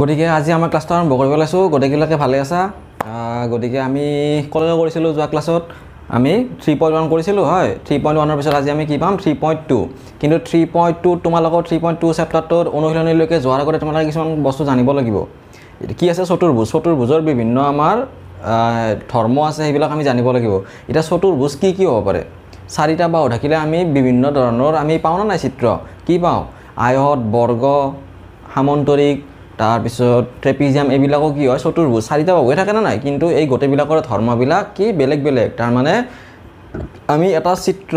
গতিকে আজি আমাৰ ক্লাছটো আৰম্ভ কৰিব লৈছোঁ গোটেইবিলাকে ভালে আছা গতিকে আমি ক'লৈ কৰিছিলোঁ যোৱা ক্লাছত আমি থ্ৰী পইণ্ট ওৱান কৰিছিলোঁ হয় থ্ৰী পইণ্ট ওৱানৰ পিছত আজি আমি কি পাম থ্ৰী পইণ্ট টু কিন্তু থ্ৰী পইণ্ট টু তোমালোকৰ থ্ৰী পইণ্ট টু চেপ্টাৰটোত অনুশীলনীলৈকে যোৱাৰ আগতে তোমালোকে কিছুমান বস্তু জানিব লাগিব কি আছে চতুৰ্ভোজ চতুৰ্ভোজৰ বিভিন্ন আমাৰ ধৰ্ম আছে সেইবিলাক আমি জানিব লাগিব এতিয়া চতুৰ্ভোজ কি কি হ'ব পাৰে চাৰিটা বাহু থাকিলে আমি বিভিন্ন ধৰণৰ আমি পাওঁ নে নাই চিত্ৰ কি পাওঁ আয়ত বৰ্গ সামন্তৰিক তাৰপিছত ট্ৰেপিজিয়াম এইবিলাকো কি হয় চতুৰ্ভুজ চাৰিটা পাবই থাকে নে নাই কিন্তু এই গোটেইবিলাকৰ ধৰ্মবিলাক কি বেলেগ বেলেগ তাৰমানে আমি এটা চিত্ৰ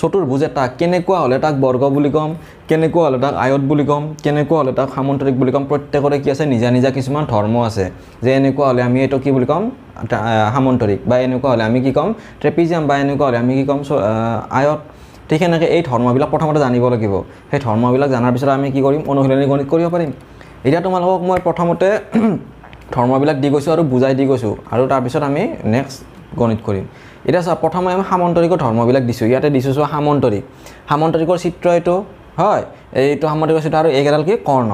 চতুৰ্ভুজ এটা কেনেকুৱা হ'লে তাক বৰ্গ বুলি ক'ম কেনেকুৱা হ'লে তাক আয়ত বুলি ক'ম কেনেকুৱা হ'লে তাক সামন্তৰিক বুলি ক'ম প্ৰত্যেকৰে কি আছে নিজা নিজা কিছুমান ধৰ্ম আছে যে এনেকুৱা হ'লে আমি এইটো কি বুলি ক'ম সামন্তৰিক বা এনেকুৱা হ'লে আমি কি ক'ম ট্ৰেপিজিয়াম বা এনেকুৱা হ'লে আমি কি ক'ম আয়ত ঠিক সেনেকৈ এই ধৰ্মবিলাক প্ৰথমতে জানিব লাগিব সেই ধৰ্মবিলাক জনাৰ পিছত আমি কি কৰিম অনুশীলনী গণিত কৰিব পাৰিম এতিয়া তোমালোকক মই প্ৰথমতে ধৰ্মবিলাক দি গৈছোঁ আৰু বুজাই দি গৈছোঁ আৰু তাৰপিছত আমি নেক্সট গণিত কৰিম এতিয়া চোৱা প্ৰথমে আমি সামন্তৰিকৰ ধৰ্মবিলাক দিছোঁ ইয়াতে দিছোঁ চোৱা সামন্তৰিক সামন্তৰিকৰ চিত্ৰ এইটো হয় এইটো সামন্তৰিকৰ চিত্ৰ আৰু এইকেইডাল কি কৰ্ণ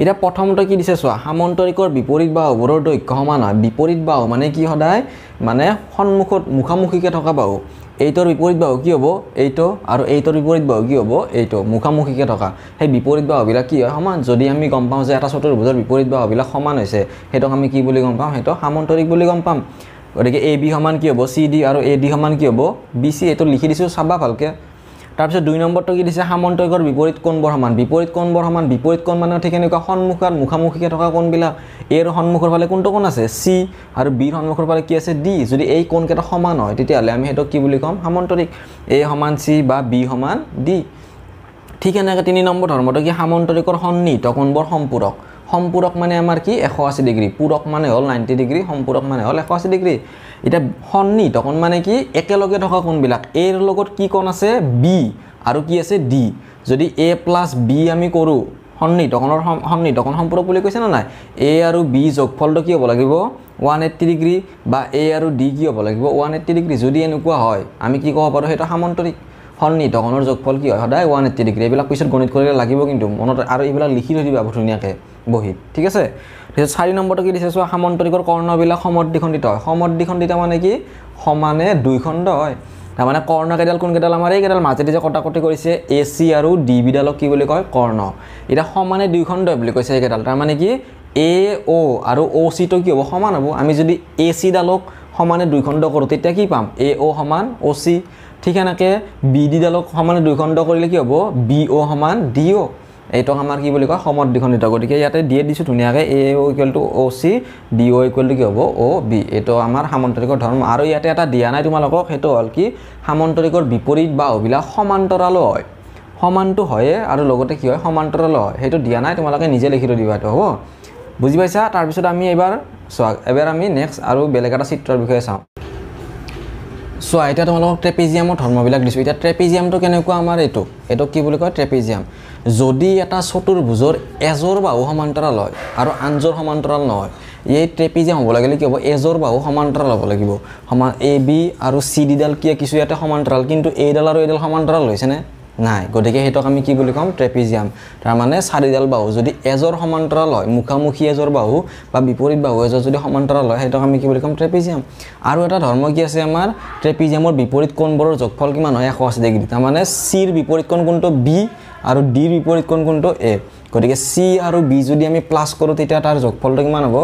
এতিয়া প্ৰথমতে কি দিছে চোৱা সামন্তৰিকৰ বিপৰীত বাহু বৰৰ দৈক্য সমান হয় বিপৰীত বাহু মানে কি সদায় মানে সন্মুখত মুখামুখিকৈ থকা বাহু এইটোৰ বিপৰীত বাহু কি হ'ব এইটো আৰু এইটোৰ বিপৰীত বাহু কি হ'ব এইটো মুখামুখিকৈ থকা সেই বিপৰীত বাহুবিলাক কি হয় সমান যদি আমি গম পাওঁ যে এটা চতুৰ্ভুজৰ বিপৰীত বাহুবিলাক সমান হৈছে সেইটোক আমি কি বুলি গম পাওঁ সেইটো সামন্তৰিক বুলি গম পাম গতিকে এ বি সমান কি হ'ব চি ডি আৰু এ ডি সমান কি হ'ব বি চি এইটো লিখি দিছোঁ চাবা ভালকৈ তাৰপিছত দুই নম্বৰটো কি দিছে সামন্তৰ্গৰ বিপৰীত কোণবৰ সমান বিপৰীত বৰ সমান বিপৰীত কোণ মানে ঠিক এনেকুৱা সন্মুখত মুখামুখিকৈ থকা কোণবিলাক এৰ সন্মুখৰ ফালে কোনটো কোন আছে চি আৰু বিৰ সন্মুখৰ ফালে কি আছে ডি যদি এই কোণকেইটা সমান হয় তেতিয়াহ'লে আমি সেইটোক কি বুলি ক'ম সামন্তৰিক এ সমান চি বা বি সমান ডি ঠিক এনেকৈ তিনি নম্বৰ ধৰ্মটো কি সামন্তৰিকৰ সন্নিহিত কোণবৰ সম্পূৰক সম্পূৰক মানে আমাৰ কি এশ আশী ডিগ্ৰী পূৰক মানে হ'ল নাইণ্টি ডিগ্ৰী সম্পূৰক মানে হ'ল এশ আশী ডিগ্ৰী এতিয়া সন্নিহিত কোণ মানে কি একেলগে থকা কোনবিলাক এৰ লগত কি কণ আছে বি আৰু কি আছে ডি যদি এ প্লাছ বি আমি কৰোঁ সন্নিহিত কোণৰ সন্নিহিত কোণ সম্পূৰক বুলি কৈছে নে নাই এ আৰু বি যোগফলটো কি হ'ব লাগিব ওৱান এইট্টি ডিগ্ৰী বা এ আৰু ডি কি হ'ব লাগিব ওৱান এইট্টি ডিগ্ৰী যদি এনেকুৱা হয় আমি কি ক'ব পাৰোঁ সেইটো সামন্তৰিক সন্নিহিত কোণৰ যোগফল কি হয় সদায় ওৱান এইট্টি ডিগ্ৰী এইবিলাক পিছত গণিত কৰিলে লাগিব কিন্তু মনত আৰু এইবিলাক লিখি থৈ দিবা ধুনীয়াকৈ বহীত ঠিক আছে তাৰপিছত চাৰি নম্বৰটো কি দিছে চোৱা সামন্তৰিকৰ কৰ্ণবিলাক সমদ্বিখণ্ডিত হয় সমদ্বিখণ্ডিত মানে কি সমানে দুইখণ্ড হয় তাৰমানে কৰ্ণকেইডাল কোনকেইডাল আমাৰ এইকেইডাল মাজেদি যে কটাকটি কৰিছে এ চি আৰু ডি বিডালক কি বুলি কয় কৰ্ণ এতিয়া সমানে দুইখণ্ড বুলি কৈছে এইকেইডাল তাৰমানে কি এ অ' আৰু অ' চিটো কি হ'ব সমান হ'ব আমি যদি এ চিডালক সমানে দুইখণ্ড কৰোঁ তেতিয়া কি পাম এ অ' সমান অ' চি ঠিক সেনেকৈ বি ডিডালক সমানে দুইখণ্ড কৰিলে কি হ'ব বি অ' সমান ডি অ' এইটোক আমাৰ কি বুলি কয় সমদ্বিখণ্ডিত গতিকে ইয়াতে ডি এ দিছোঁ ধুনীয়াকৈ এ ইকুৱেলটো অ' চি ডি অ' ইকুৱেলটো কি হ'ব অ' বি এইটো আমাৰ সামন্তৰিকৰ ধৰ্ম আৰু ইয়াতে এটা দিয়া নাই তোমালোকক সেইটো হ'ল কি সামন্তৰিকৰ বিপৰীত বা অভিলাষ সমান্তৰালো হয় সমানটো হয়েই আৰু লগতে কি হয় সমান্তৰালো হয় সেইটো দিয়া নাই তোমালোকে নিজে লিখি লৈ দিবা এইটো হ'ব বুজি পাইছা তাৰপিছত আমি এইবাৰ চোৱা এবাৰ আমি নেক্সট আৰু বেলেগ এটা চিত্ৰৰ বিষয়ে চাওঁ চোৱা এতিয়া তোমালোকক ট্ৰেপিজিয়ামৰ ধৰ্মবিলাক দিছোঁ এতিয়া ট্ৰেপিজিয়ামটো কেনেকুৱা আমাৰ এইটো এইটো কি বুলি কয় ট্ৰেপিজিয়াম যদি এটা চতুৰ ভোজৰ এজোৰ বাহু সমান্তৰাল হয় আৰু আনযোৰ সমান্তৰাল নহয় এই ট্ৰেপিজিয়াম হ'ব লাগিলে কি হ'ব এজোৰ বাহু সমান্তৰাল হ'ব লাগিব সমান এ বি আৰু চি ডিডাল কিয় কিছু ইয়াতে সমান্তৰাল কিন্তু এইডাল আৰু এইডাল সমান্তৰাল হৈছেনে নাই গতিকে সেইটোক আমি কি বুলি ক'ম ট্ৰেপিজিয়াম তাৰমানে চাৰিডাল বাহু যদি এজৰ সমান্তৰাল হয় মুখামুখি এজৰ বাহু বা বিপৰীত বাহু এজৰ যদি সমান্তৰাল হয় সেইটোক আমি কি বুলি ক'ম ট্ৰেপিজিয়াম আৰু এটা ধৰ্ম কি আছে আমাৰ ট্ৰেপিজিয়ামৰ বিপৰীত কোণবোৰৰ যোগফল কিমান হয় এশ আশী ডিগ্ৰী তাৰমানে চিৰ বিপৰীত কোণ কোনটো বি আৰু ডিৰ বিপৰীত কোণ কোনটো এ গতিকে চি আৰু বি যদি আমি প্লাছ কৰোঁ তেতিয়া তাৰ যোগফলটো কিমান হ'ব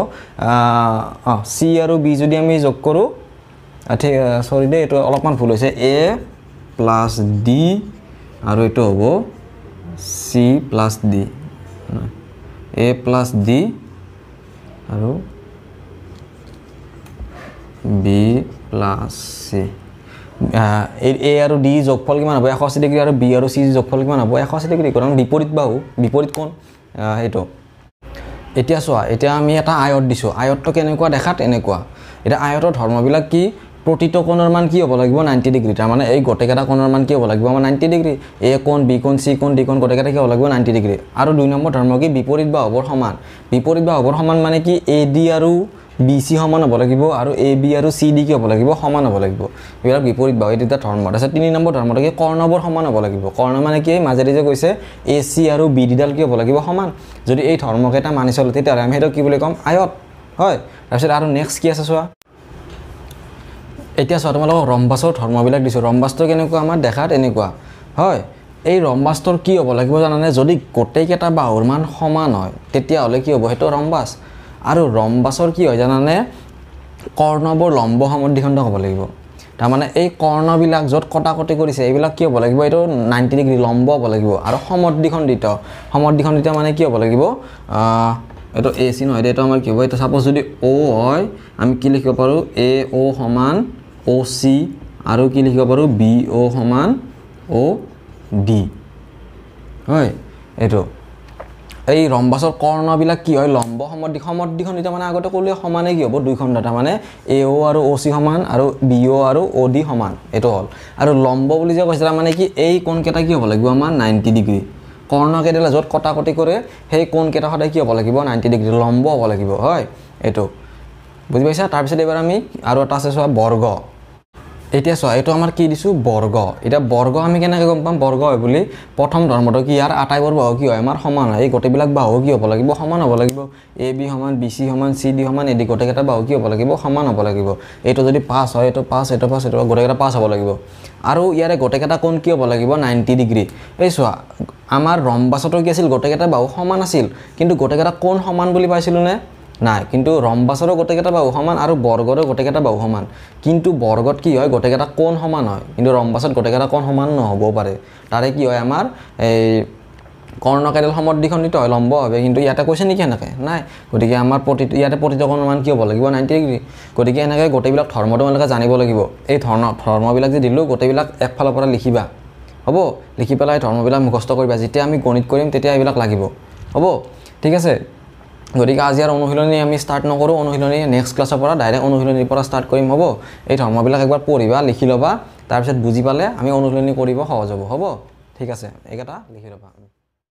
চি আৰু বি যদি আমি যোগ কৰোঁ ঠিক চৰি দেই এইটো অলপমান ভুল হৈছে এ প্লাছ ডি আৰু এইটো হ'ব C plus D A plus D আৰু বি প্লাছ চি এ আৰু ডি যোগফল কিমান হ'ব এশ আশী ডিগ্ৰী আৰু বি আৰু চি যোগফল কিমান হ'ব এশ আশী ডিগ্ৰী কাৰণ বিপৰীত বাহু বিপৰীত কোণ সেইটো এতিয়া চোৱা এতিয়া আমি এটা আয়ত দিছোঁ আয়তটো কেনেকুৱা দেখাত এনেকুৱা এতিয়া আয়তৰ ধৰ্মবিলাক কি প্ৰতিটো কোণৰ মান কি হ'ব লাগিব নাইণ্টি ডিগ্ৰী তাৰমানে এই গোটেইকেইটা কোণৰ মান কি হ'ব লাগিব আমাৰ নাইণ্টি ডিগ্ৰী এ কোণ বি কোণ চি কোণ ডি কোণ গোটেইকেইটা কি হ'ব লাগিব নাইণ্টি ডিগ্ৰী আৰু দুই নম্বৰ ধৰ্ম কি বিপৰীত বা হ'বৰ সমান বিপৰীত বা হ'বৰ সমান মানে কি এ ডি আৰু বি চি সমান হ'ব লাগিব আৰু এ বি আৰু চি ডি কি হ'ব লাগিব সমান হ'ব লাগিব এইবিলাক বিপৰীত বা এই দুটা ধৰ্ম তাৰপিছত তিনি নম্বৰ ধৰ্মটো কি কৰ্ণবোৰ সমান হ'ব লাগিব কৰ্ণ মানে কি মাজেদি যে কৈছে এ চি আৰু বি ডিডাল কি হ'ব লাগিব সমান যদি এই ধৰ্মকেইটা মানি চলোঁ তেতিয়াহ'লে আমি সেইটো কি বুলি ক'ম আয়ত হয় তাৰপিছত আৰু নেক্সট কি আছে চোৱা এতিয়া চোৱা তোমালোকক ৰম্বাছৰ ধৰ্মবিলাক দিছোঁ ৰম্বাছটো কেনেকুৱা আমাৰ দেখাত এনেকুৱা হয় এই ৰম্বাছটোৰ কি হ'ব লাগিব জানানে যদি গোটেইকেইটা বাহুৰ মান সমান হয় তেতিয়াহ'লে কি হ'ব সেইটো ৰম্বাছ আৰু ৰম্বাছৰ কি হয় জানানে কৰ্ণবোৰ লম্ব সমদ্ধিখণ্ড হ'ব লাগিব তাৰমানে এই কৰ্ণবিলাক য'ত কটা কটি কৰিছে এইবিলাক কি হ'ব লাগিব এইটো নাইণ্টি ডিগ্ৰী লম্ব হ'ব লাগিব আৰু সমদ্বিখণ্ডিত সমদ্বিখণ্ডিত মানে কি হ'ব লাগিব এইটো এ চি নহয় এইটো আমাৰ কি হ'ব এইটো চাপ'জ যদি অ' হয় আমি কি লিখিব পাৰোঁ এ অ' সমান ও সি আৰু কি লিখিব পাৰোঁ বি অ' সমান অ' ডি হয় এইটো এই ৰম্বাছৰ কৰ্ণবিলাক কি হয় লম্ব সমত দি সমত দিখন দুটা মানে আগতে ক'লোৱে সমানে কি হ'ব দুইখন দাঁত মানে এ অ' আৰু অ' চি সমান আৰু বি অ' আৰু অ' ডি সমান এইটো হ'ল আৰু লম্ব বুলি যে কৈছে মানে কি এই কোনকেইটা কি হ'ব লাগিব আমাৰ নাইণ্টি ডিগ্ৰী কৰ্ণকেইডালে য'ত কটাকটি কৰে সেই কোনকেইটা সদায় কি হ'ব লাগিব নাইণ্টি ডিগ্ৰী লম্ব হ'ব লাগিব হয় এইটো বুজি পাইছা তাৰপিছত এইবাৰ আমি আৰু এটা আছে চোৱা বৰ্গ এতিয়া চোৱা এইটো আমাৰ কি দিছোঁ বৰ্গ এতিয়া বৰ্গ আমি কেনেকৈ গম পাম বৰ্গ হয় বুলি প্ৰথম ধৰ্মটো কি ইয়াৰ আটাইবোৰ বাহু কি হয় আমাৰ সমান হয় এই গোটেইবিলাক বাহু কি হ'ব লাগিব সমান হ'ব লাগিব এ বি সমান বি চি সমান চি ডি সমান এ ডি গোটেইকেইটা বাহু কি হ'ব লাগিব সমান হ'ব লাগিব এইটো যদি পাছ হয় এইটো পাছ এইটো পাছ এইটো গোটেইকেইটা পাছ হ'ব লাগিব আৰু ইয়াৰে গোটেইকেইটা কোন কি হ'ব লাগিব নাইণ্টি ডিগ্ৰী এই চোৱা আমাৰ ৰম্বাছতো কি আছিল গোটেইকেইটা বাহু সমান আছিল কিন্তু গোটেইকেইটা কোন সমান বুলি পাইছিলোঁ নে নাই কিন্তু ৰম্বাছৰো গোটেইকেইটা বাহু সমান আৰু বৰ্গৰো গোটেইকেইটা বাহু সমান কিন্তু বৰগত কি হয় গোটেইকেইটা কোন সমান হয় কিন্তু ৰম্বাছত গোটেইকেইটা কোণ সমান নহ'বও পাৰে তাৰে কি হয় আমাৰ এই কৰ্ণকাৰীডাল সমদ্বিখণ্ডিত হয় লম্ব হয় কিন্তু ইয়াতে কৈছে নেকি সেনেকৈ নাই গতিকে আমাৰ প্ৰতি ইয়াতে প্ৰতিটোকণ সমান কি হ'ব লাগিব নাইণ্টি ডিগ্ৰী গতিকে এনেকৈ গোটেইবিলাক ধৰ্ম তোমালোকে জানিব লাগিব এই ধৰ্ম ধৰ্মবিলাক যে দিলোঁ গোটেইবিলাক একফালৰ পৰা লিখিবা হ'ব লিখি পেলাই ধৰ্মবিলাক মুখস্থ কৰিবা যেতিয়া আমি গণিত কৰিম তেতিয়া এইবিলাক লাগিব হ'ব ঠিক আছে গতিকে আজি আৰু অনুশীলনী আমি ষ্টাৰ্ট নকৰোঁ অনুশীলনী নেক্সট ক্লাছৰ পৰা ডাইৰেক্ট অনুশীলনীৰ পৰা ষ্টাৰ্ট কৰিম হ'ব এই ধৰ্মবিলাক একবাৰ পঢ়িবা লিখি ল'বা তাৰপিছত বুজি পালে আমি অনুশীলনী কৰিব সহজ হ'ব হ'ব ঠিক আছে এইকেইটা লিখি ল'বা